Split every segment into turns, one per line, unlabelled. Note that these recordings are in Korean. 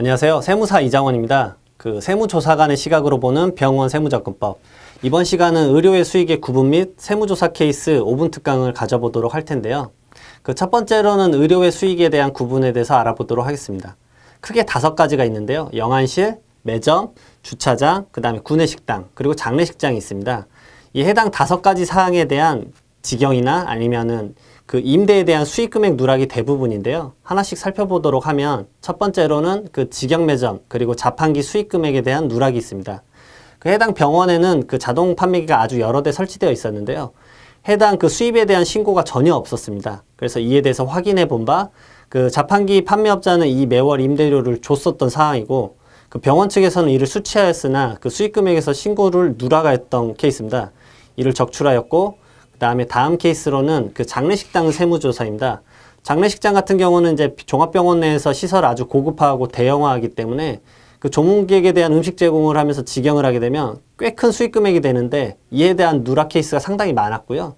안녕하세요. 세무사 이장원입니다. 그 세무조사관의 시각으로 보는 병원 세무접근법. 이번 시간은 의료의 수익의 구분 및 세무조사 케이스 5분 특강을 가져보도록 할 텐데요. 그 첫 번째로는 의료의 수익에 대한 구분에 대해서 알아보도록 하겠습니다. 크게 다섯 가지가 있는데요. 영안실, 매점, 주차장, 그 다음에 구내식당, 그리고 장례식장이 있습니다. 이 해당 다섯 가지 사항에 대한 직영이나 아니면은 그 임대에 대한 수익금액 누락이 대부분인데요. 하나씩 살펴보도록 하면 첫 번째로는 그 직영 매점 그리고 자판기 수익금액에 대한 누락이 있습니다. 그 해당 병원에는 그 자동 판매기가 아주 여러 대 설치되어 있었는데요. 해당 그 수입에 대한 신고가 전혀 없었습니다. 그래서 이에 대해서 확인해 본 바 그 자판기 판매업자는 이 매월 임대료를 줬었던 상황이고 그 병원 측에서는 이를 수취하였으나 그 수익금액에서 신고를 누락했던 케이스입니다. 이를 적출하였고 그다음에 다음 케이스로는 그 장례식당 세무조사입니다. 장례식장 같은 경우는 이제 종합병원 내에서 시설 아주 고급화하고 대형화하기 때문에 그 조문객에 대한 음식 제공을 하면서 직영을 하게 되면 꽤 큰 수익 금액이 되는데 이에 대한 누락 케이스가 상당히 많았고요.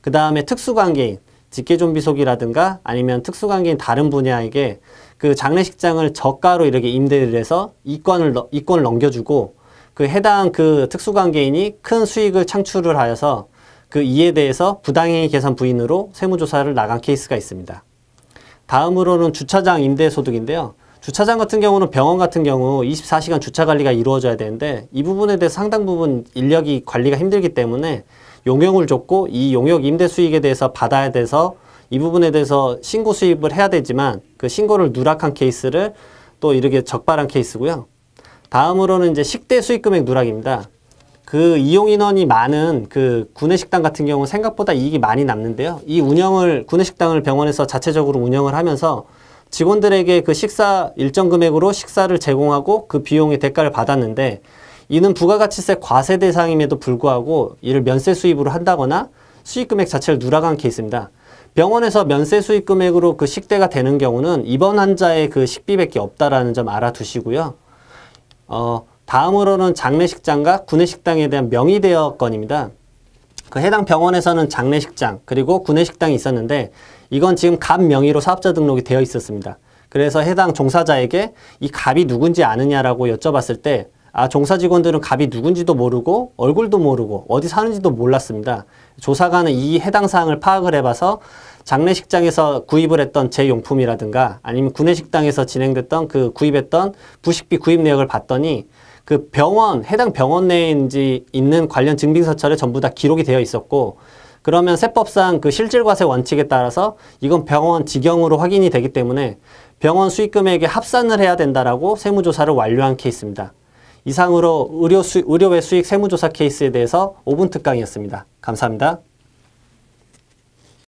그 다음에 특수관계인, 직계존비속이라든가 아니면 특수관계인 다른 분야에게 그 장례식장을 저가로 이렇게 임대를 해서 이권을, 이권을 넘겨주고 그 해당 그 특수관계인이 큰 수익을 창출을 하여서 그 이에 대해서 부당행위 계산 부인으로 세무조사를 나간 케이스가 있습니다. 다음으로는 주차장 임대소득인데요. 주차장 같은 경우는 병원 같은 경우 24시간 주차 관리가 이루어져야 되는데 이 부분에 대해 상당 부분 인력이 관리가 힘들기 때문에 용역을 줬고 이 용역 임대 수익에 대해서 받아야 돼서 이 부분에 대해서 신고 수입을 해야 되지만 그 신고를 누락한 케이스를 또 이렇게 적발한 케이스고요. 다음으로는 이제 식대 수익금액 누락입니다. 그 이용인원이 많은 그 구내식당 같은 경우 생각보다 이익이 많이 남는데요. 이 운영을 구내식당을 병원에서 자체적으로 운영을 하면서 직원들에게 그 식사 일정 금액으로 식사를 제공하고 그 비용의 대가를 받았는데 이는 부가가치세 과세 대상임에도 불구하고 이를 면세 수입으로 한다거나 수익 금액 자체를 누락한 케이스입니다. 병원에서 면세 수익 금액으로 그 식대가 되는 경우는 입원 환자의 그 식비밖에 없다라는 점 알아두시고요. 어, 다음으로는 장례식장과 구내식당에 대한 명의대여 건입니다. 그 해당 병원에서는 장례식장 그리고 구내식당이 있었는데 이건 지금 갑 명의로 사업자 등록이 되어 있었습니다. 그래서 해당 종사자에게 이 갑이 누군지 아느냐라고 여쭤봤을 때 아, 종사 직원들은 갑이 누군지도 모르고 얼굴도 모르고 어디 사는지도 몰랐습니다. 조사관은 이 해당 사항을 파악을 해봐서 장례식장에서 구입을 했던 제용품이라든가 아니면 구내식당에서 진행됐던 그 구입했던 부식비 구입 내역을 봤더니 그 병원, 해당 병원 내인지 있는 관련 증빙서찰에 전부 다 기록이 되어 있었고 그러면 세법상 그 실질과세 원칙에 따라서 이건 병원 직영으로 확인이 되기 때문에 병원 수익금액에 합산을 해야 된다라고 세무조사를 완료한 케이스입니다. 이상으로 의료 수, 의료외 수익 세무조사 케이스에 대해서 5분 특강이었습니다. 감사합니다.